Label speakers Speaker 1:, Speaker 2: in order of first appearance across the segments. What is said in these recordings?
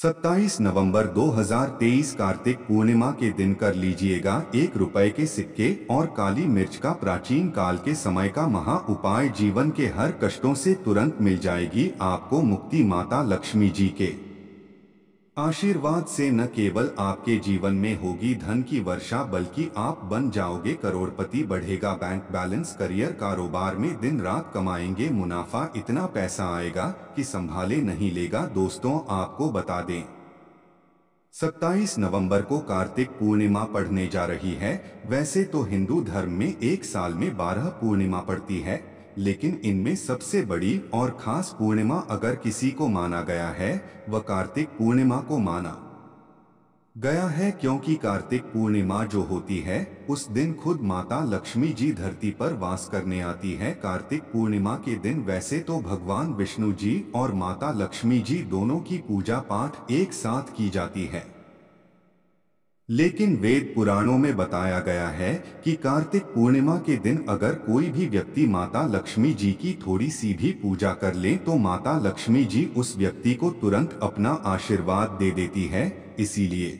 Speaker 1: 27 नवंबर 2023 कार्तिक पूर्णिमा के दिन कर लीजिएगा एक रुपए के सिक्के और काली मिर्च का प्राचीन काल के समय का महा उपाय जीवन के हर कष्टों से तुरंत मिल जाएगी आपको मुक्ति माता लक्ष्मी जी के आशीर्वाद से न केवल आपके जीवन में होगी धन की वर्षा बल्कि आप बन जाओगे करोड़पति बढ़ेगा बैंक बैलेंस करियर कारोबार में दिन रात कमाएंगे मुनाफा इतना पैसा आएगा कि संभाले नहीं लेगा दोस्तों आपको बता दें 27 नवंबर को कार्तिक पूर्णिमा पढ़ने जा रही है वैसे तो हिंदू धर्म में एक साल में 12 पूर्णिमा पड़ती है लेकिन इनमें सबसे बड़ी और खास पूर्णिमा अगर किसी को माना गया है वह कार्तिक पूर्णिमा को माना गया है क्योंकि कार्तिक पूर्णिमा जो होती है उस दिन खुद माता लक्ष्मी जी धरती पर वास करने आती है कार्तिक पूर्णिमा के दिन वैसे तो भगवान विष्णु जी और माता लक्ष्मी जी दोनों की पूजा पाठ एक साथ की जाती है लेकिन वेद पुराणों में बताया गया है कि कार्तिक पूर्णिमा के दिन अगर कोई भी व्यक्ति माता लक्ष्मी जी की थोड़ी सी भी पूजा कर ले तो माता लक्ष्मी जी उस व्यक्ति को तुरंत अपना आशीर्वाद दे देती है इसीलिए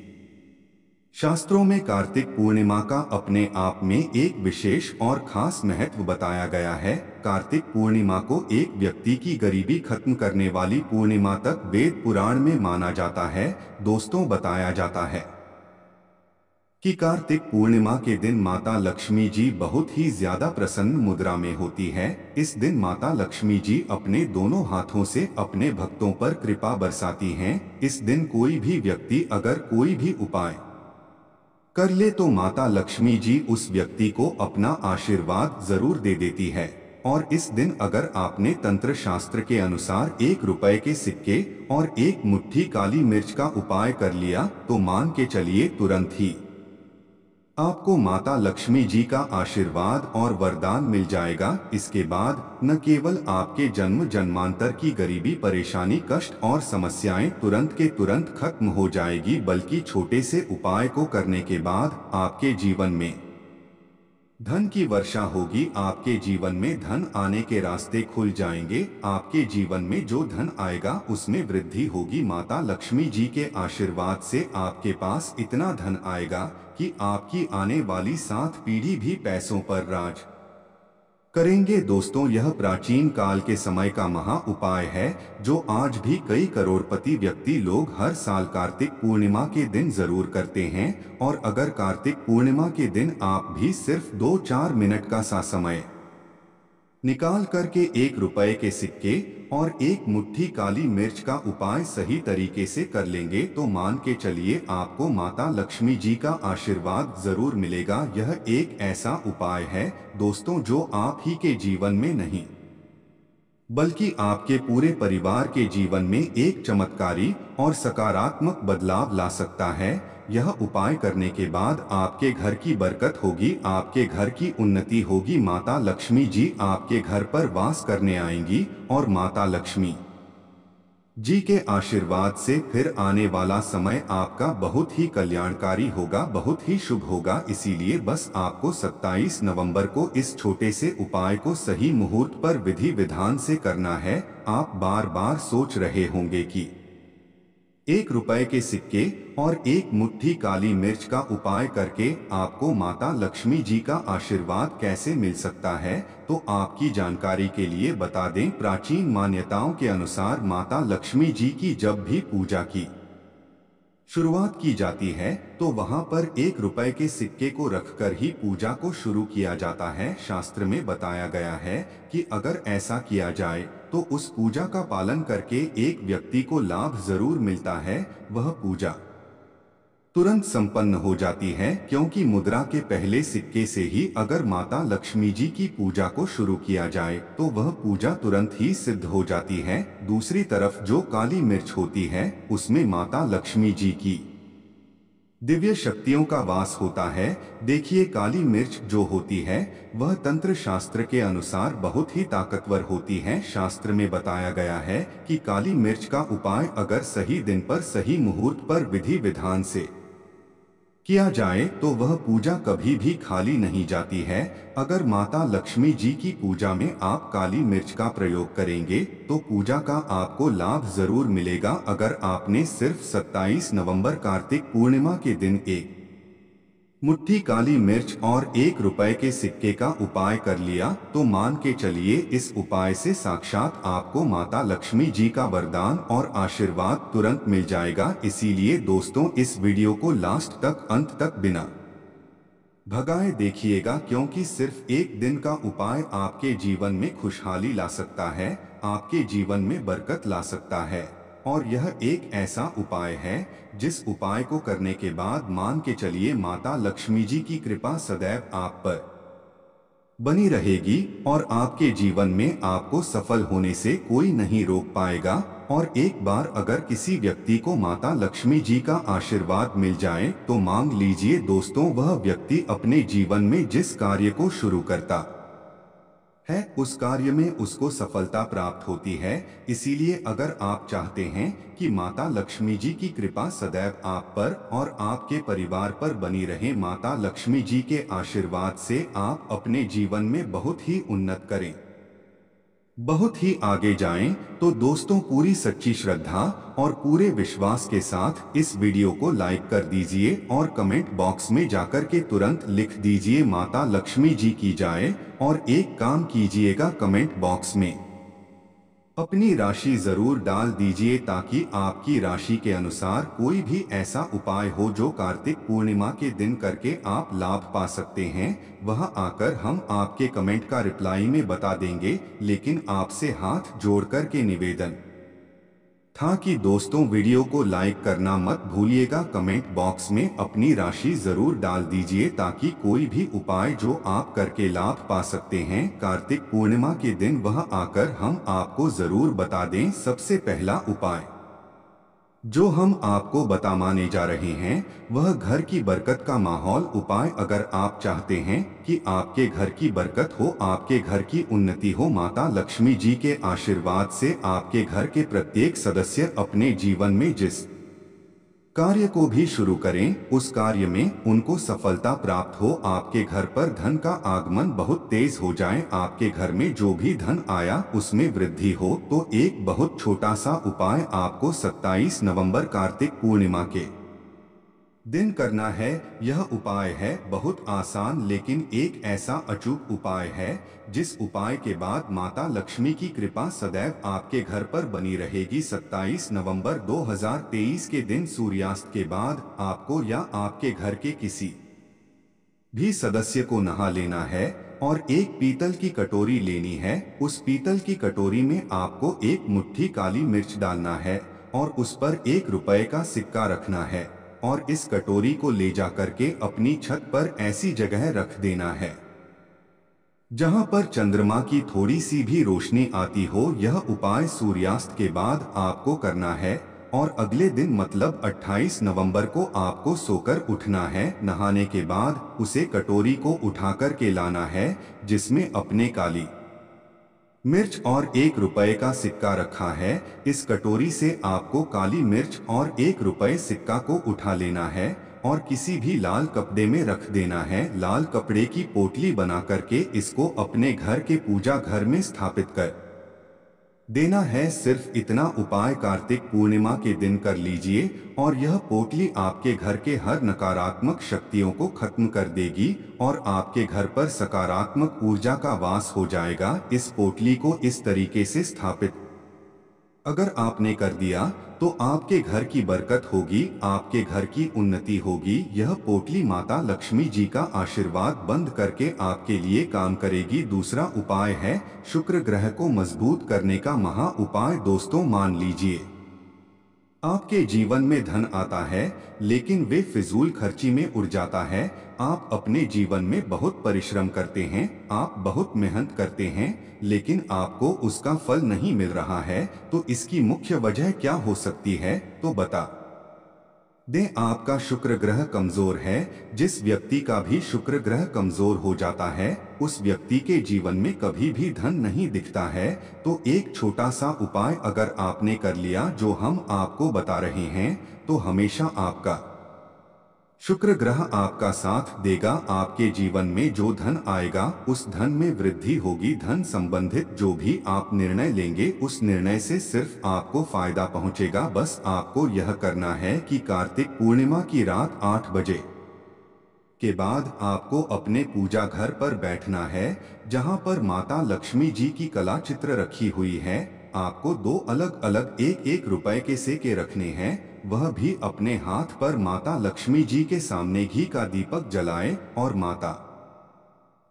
Speaker 1: शास्त्रों में कार्तिक पूर्णिमा का अपने आप में एक विशेष और खास महत्व बताया गया है कार्तिक पूर्णिमा को एक व्यक्ति की गरीबी खत्म करने वाली पूर्णिमा तक वेद पुराण में माना जाता है दोस्तों बताया जाता है कि कार्तिक पूर्णिमा के दिन माता लक्ष्मी जी बहुत ही ज्यादा प्रसन्न मुद्रा में होती है इस दिन माता लक्ष्मी जी अपने दोनों हाथों से अपने भक्तों पर कृपा बरसाती हैं इस दिन कोई भी व्यक्ति अगर कोई भी उपाय कर ले तो माता लक्ष्मी जी उस व्यक्ति को अपना आशीर्वाद जरूर दे देती है और इस दिन अगर आपने तंत्र शास्त्र के अनुसार एक रुपए के सिक्के और एक मुट्ठी काली मिर्च का उपाय कर लिया तो मान के चलिए तुरंत ही आपको माता लक्ष्मी जी का आशीर्वाद और वरदान मिल जाएगा इसके बाद न केवल आपके जन्म जन्मांतर की गरीबी परेशानी कष्ट और समस्याएं तुरंत के तुरंत खत्म हो जाएगी बल्कि छोटे से उपाय को करने के बाद आपके जीवन में धन की वर्षा होगी आपके जीवन में धन आने के रास्ते खुल जाएंगे आपके जीवन में जो धन आएगा उसमें वृद्धि होगी माता लक्ष्मी जी के आशीर्वाद से आपके पास इतना धन आएगा कि आपकी आने वाली सात पीढ़ी भी पैसों पर राज करेंगे दोस्तों यह प्राचीन काल के समय का महा उपाय है जो आज भी कई करोड़पति व्यक्ति लोग हर साल कार्तिक पूर्णिमा के दिन जरूर करते हैं और अगर कार्तिक पूर्णिमा के दिन आप भी सिर्फ दो चार मिनट का सा समय निकाल करके एक रुपए के सिक्के और एक मुट्ठी काली मिर्च का उपाय सही तरीके से कर लेंगे तो मान के चलिए आपको माता लक्ष्मी जी का आशीर्वाद जरूर मिलेगा यह एक ऐसा उपाय है दोस्तों जो आप ही के जीवन में नहीं बल्कि आपके पूरे परिवार के जीवन में एक चमत्कारी और सकारात्मक बदलाव ला सकता है यह उपाय करने के बाद आपके घर की बरकत होगी आपके घर की उन्नति होगी माता लक्ष्मी जी आपके घर पर वास करने आएंगी और माता लक्ष्मी जी के आशीर्वाद से फिर आने वाला समय आपका बहुत ही कल्याणकारी होगा बहुत ही शुभ होगा इसीलिए बस आपको 27 नवंबर को इस छोटे से उपाय को सही मुहूर्त पर विधि विधान से करना है आप बार बार सोच रहे होंगे की एक रुपए के सिक्के और एक मुट्ठी काली मिर्च का उपाय करके आपको माता लक्ष्मी जी का आशीर्वाद कैसे मिल सकता है तो आपकी जानकारी के लिए बता दें प्राचीन मान्यताओं के अनुसार माता लक्ष्मी जी की जब भी पूजा की शुरुआत की जाती है तो वहाँ पर एक रुपए के सिक्के को रखकर ही पूजा को शुरू किया जाता है शास्त्र में बताया गया है कि अगर ऐसा किया जाए तो उस पूजा का पालन करके एक व्यक्ति को लाभ जरूर मिलता है वह पूजा तुरंत संपन्न हो जाती है क्योंकि मुद्रा के पहले सिक्के से ही अगर माता लक्ष्मी जी की पूजा को शुरू किया जाए तो वह पूजा तुरंत ही सिद्ध हो जाती है दूसरी तरफ जो काली मिर्च होती है उसमें माता लक्ष्मी जी की दिव्य शक्तियों का वास होता है देखिए काली मिर्च जो होती है वह तंत्र शास्त्र के अनुसार बहुत ही ताकतवर होती है शास्त्र में बताया गया है कि काली मिर्च का उपाय अगर सही दिन पर सही मुहूर्त पर विधि विधान से किया जाए तो वह पूजा कभी भी खाली नहीं जाती है अगर माता लक्ष्मी जी की पूजा में आप काली मिर्च का प्रयोग करेंगे तो पूजा का आपको लाभ जरूर मिलेगा अगर आपने सिर्फ 27 नवंबर कार्तिक पूर्णिमा के दिन एक मुट्ठी काली मिर्च और एक रुपए के सिक्के का उपाय कर लिया तो मान के चलिए इस उपाय से साक्षात आपको माता लक्ष्मी जी का वरदान और आशीर्वाद तुरंत मिल जाएगा इसीलिए दोस्तों इस वीडियो को लास्ट तक अंत तक बिना भगाए देखिएगा क्योंकि सिर्फ एक दिन का उपाय आपके जीवन में खुशहाली ला सकता है आपके जीवन में बरकत ला सकता है और यह एक ऐसा उपाय है जिस उपाय को करने के बाद मान के चलिए माता लक्ष्मी जी की कृपा सदैव आप पर बनी रहेगी और आपके जीवन में आपको सफल होने से कोई नहीं रोक पाएगा और एक बार अगर किसी व्यक्ति को माता लक्ष्मी जी का आशीर्वाद मिल जाए तो मांग लीजिए दोस्तों वह व्यक्ति अपने जीवन में जिस कार्य को शुरू करता है उस कार्य में उसको सफलता प्राप्त होती है इसीलिए अगर आप चाहते हैं कि माता लक्ष्मी जी की कृपा सदैव आप पर और आपके परिवार पर बनी रहे माता लक्ष्मी जी के आशीर्वाद से आप अपने जीवन में बहुत ही उन्नत करें बहुत ही आगे जाएं तो दोस्तों पूरी सच्ची श्रद्धा और पूरे विश्वास के साथ इस वीडियो को लाइक कर दीजिए और कमेंट बॉक्स में जाकर के तुरंत लिख दीजिए माता लक्ष्मी जी की जाए और एक काम कीजिएगा कमेंट बॉक्स में अपनी राशि जरूर डाल दीजिए ताकि आपकी राशि के अनुसार कोई भी ऐसा उपाय हो जो कार्तिक पूर्णिमा के दिन करके आप लाभ पा सकते हैं वह आकर हम आपके कमेंट का रिप्लाई में बता देंगे लेकिन आपसे हाथ जोड़कर के निवेदन था कि दोस्तों वीडियो को लाइक करना मत भूलिएगा कमेंट बॉक्स में अपनी राशि जरूर डाल दीजिए ताकि कोई भी उपाय जो आप करके लाभ पा सकते हैं कार्तिक पूर्णिमा के दिन वह आकर हम आपको जरूर बता दें सबसे पहला उपाय जो हम आपको बता माने जा रहे हैं वह घर की बरकत का माहौल उपाय अगर आप चाहते हैं कि आपके घर की बरकत हो आपके घर की उन्नति हो माता लक्ष्मी जी के आशीर्वाद से आपके घर के प्रत्येक सदस्य अपने जीवन में जिस कार्य को भी शुरू करें उस कार्य में उनको सफलता प्राप्त हो आपके घर पर धन का आगमन बहुत तेज हो जाए आपके घर में जो भी धन आया उसमें वृद्धि हो तो एक बहुत छोटा सा उपाय आपको 27 नवंबर कार्तिक पूर्णिमा के दिन करना है यह उपाय है बहुत आसान लेकिन एक ऐसा अचूक उपाय है जिस उपाय के बाद माता लक्ष्मी की कृपा सदैव आपके घर पर बनी रहेगी 27 नवंबर 2023 के दिन सूर्यास्त के बाद आपको या आपके घर के किसी भी सदस्य को नहा लेना है और एक पीतल की कटोरी लेनी है उस पीतल की कटोरी में आपको एक मुट्ठी काली मिर्च डालना है और उस पर एक रुपए का सिक्का रखना है और इस कटोरी को ले जाकर के अपनी छत पर ऐसी जगह रख देना है जहां पर चंद्रमा की थोड़ी सी भी रोशनी आती हो यह उपाय सूर्यास्त के बाद आपको करना है और अगले दिन मतलब 28 नवंबर को आपको सोकर उठना है नहाने के बाद उसे कटोरी को उठा के लाना है जिसमें अपने काली मिर्च और एक रुपए का सिक्का रखा है इस कटोरी से आपको काली मिर्च और एक रुपए सिक्का को उठा लेना है और किसी भी लाल कपड़े में रख देना है लाल कपड़े की पोटली बना करके इसको अपने घर के पूजा घर में स्थापित कर देना है सिर्फ इतना उपाय कार्तिक पूर्णिमा के दिन कर लीजिए और यह पोटली आपके घर के हर नकारात्मक शक्तियों को खत्म कर देगी और आपके घर पर सकारात्मक ऊर्जा का वास हो जाएगा इस पोटली को इस तरीके से स्थापित अगर आपने कर दिया तो आपके घर की बरकत होगी आपके घर की उन्नति होगी यह पोटली माता लक्ष्मी जी का आशीर्वाद बंद करके आपके लिए काम करेगी दूसरा उपाय है शुक्र ग्रह को मजबूत करने का महा उपाय दोस्तों मान लीजिए आपके जीवन में धन आता है लेकिन वे फिजूल खर्ची में उड़ जाता है आप अपने जीवन में बहुत परिश्रम करते हैं आप बहुत मेहनत करते हैं लेकिन आपको उसका फल नहीं मिल रहा है तो इसकी मुख्य वजह क्या हो सकती है तो बता दे आपका शुक्र ग्रह कमजोर है जिस व्यक्ति का भी शुक्र ग्रह कमजोर हो जाता है उस व्यक्ति के जीवन में कभी भी धन नहीं दिखता है तो एक छोटा सा उपाय अगर आपने कर लिया जो हम आपको बता रहे हैं तो हमेशा आपका शुक्र ग्रह आपका साथ देगा आपके जीवन में जो धन आएगा उस धन में वृद्धि होगी धन संबंधित जो भी आप निर्णय लेंगे उस निर्णय से सिर्फ आपको फायदा पहुंचेगा बस आपको यह करना है कि कार्तिक पूर्णिमा की रात आठ बजे के बाद आपको अपने पूजा घर पर बैठना है जहां पर माता लक्ष्मी जी की कला चित्र रखी हुई है आपको दो अलग अलग एक एक रुपए के से के रखने हैं वह भी अपने हाथ पर माता लक्ष्मी जी के सामने घी का दीपक जलाए और माता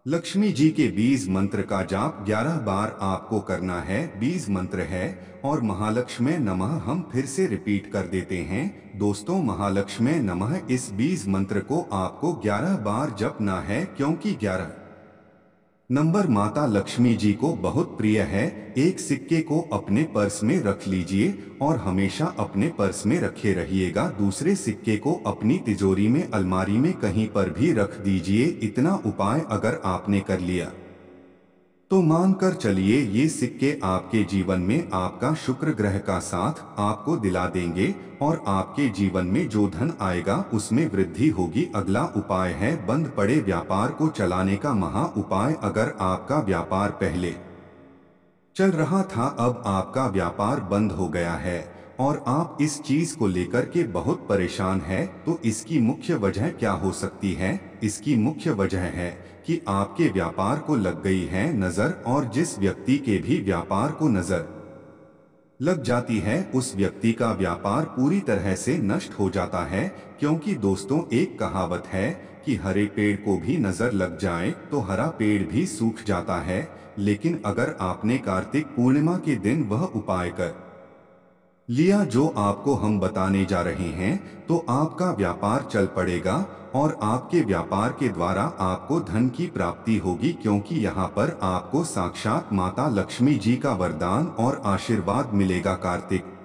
Speaker 1: लक्ष्मी जी के बीज मंत्र का जाप 11 बार आपको करना है बीज मंत्र है और महालक्ष्मी नमः हम फिर से रिपीट कर देते हैं दोस्तों महालक्ष्मी नमः इस बीज मंत्र को आपको 11 बार जपना है क्योंकि 11 नंबर माता लक्ष्मी जी को बहुत प्रिय है एक सिक्के को अपने पर्स में रख लीजिए और हमेशा अपने पर्स में रखे रहिएगा दूसरे सिक्के को अपनी तिजोरी में अलमारी में कहीं पर भी रख दीजिए इतना उपाय अगर आपने कर लिया तो मानकर चलिए ये सिक्के आपके जीवन में आपका शुक्र ग्रह का साथ आपको दिला देंगे और आपके जीवन में जो धन आएगा उसमें वृद्धि होगी अगला उपाय है बंद पड़े व्यापार को चलाने का महा उपाय अगर आपका व्यापार पहले चल रहा था अब आपका व्यापार बंद हो गया है और आप इस चीज को लेकर के बहुत परेशान है तो इसकी मुख्य वजह क्या हो सकती है इसकी मुख्य वजह है कि आपके व्यापार को लग गई है नजर और जिस व्यक्ति के भी व्यापार को नजर लग जाती है उस व्यक्ति का व्यापार पूरी तरह से नष्ट हो जाता है क्योंकि दोस्तों एक कहावत है कि हरे पेड़ को भी नजर लग जाए तो हरा पेड़ भी सूख जाता है लेकिन अगर आपने कार्तिक पूर्णिमा के दिन वह उपाय कर लिया जो आपको हम बताने जा रहे हैं तो आपका व्यापार चल पड़ेगा और आपके व्यापार के द्वारा आपको धन की प्राप्ति होगी क्योंकि यहाँ पर आपको साक्षात माता लक्ष्मी जी का वरदान और आशीर्वाद मिलेगा कार्तिक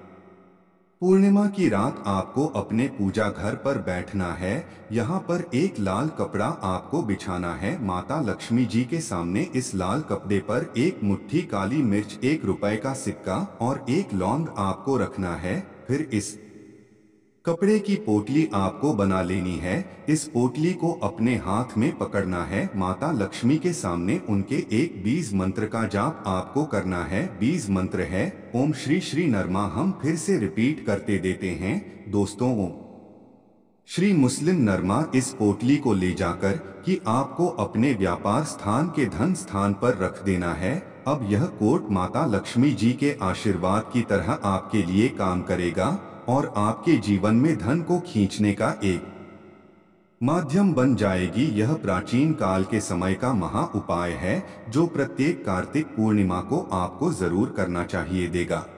Speaker 1: पूर्णिमा की रात आपको अपने पूजा घर पर बैठना है यहाँ पर एक लाल कपड़ा आपको बिछाना है माता लक्ष्मी जी के सामने इस लाल कपड़े पर एक मुट्ठी काली मिर्च एक रुपए का सिक्का और एक लौंग आपको रखना है फिर इस कपड़े की पोटली आपको बना लेनी है इस पोटली को अपने हाथ में पकड़ना है माता लक्ष्मी के सामने उनके एक बीज मंत्र का जाप आपको करना है बीज मंत्र है ओम श्री श्री नरमा हम फिर से रिपीट करते देते हैं दोस्तों ओम श्री मुस्लिम नरमा इस पोटली को ले जाकर कि आपको अपने व्यापार स्थान के धन स्थान पर रख देना है अब यह कोट माता लक्ष्मी जी के आशीर्वाद की तरह आपके लिए काम करेगा और आपके जीवन में धन को खींचने का एक माध्यम बन जाएगी यह प्राचीन काल के समय का महा उपाय है जो प्रत्येक कार्तिक पूर्णिमा को आपको जरूर करना चाहिए देगा